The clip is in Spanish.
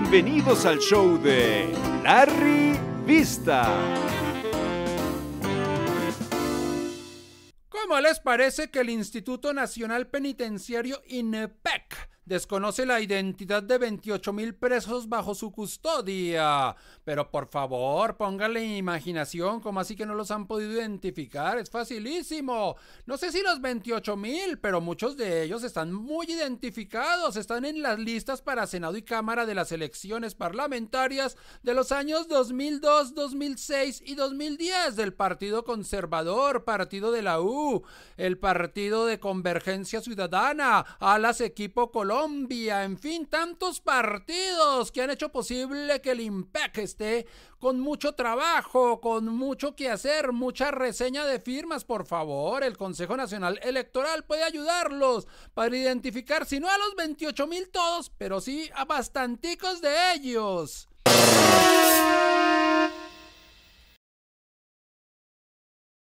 bienvenidos al show de Larry Vista. ¿Cómo les parece que el Instituto Nacional Penitenciario INEPEC desconoce la identidad de 28 mil presos bajo su custodia. Pero por favor, póngale imaginación, como así que no los han podido identificar, es facilísimo. No sé si los 28 mil, pero muchos de ellos están muy identificados, están en las listas para Senado y Cámara de las elecciones parlamentarias de los años 2002, 2006 y 2010 del Partido Conservador, Partido de la U, el Partido de Convergencia Ciudadana, Alas Equipo colombiano Colombia, en fin, tantos partidos que han hecho posible que el IMPEC esté con mucho trabajo, con mucho que hacer, mucha reseña de firmas, por favor. El Consejo Nacional Electoral puede ayudarlos para identificar, si no a los 28 mil todos, pero sí a bastanticos de ellos.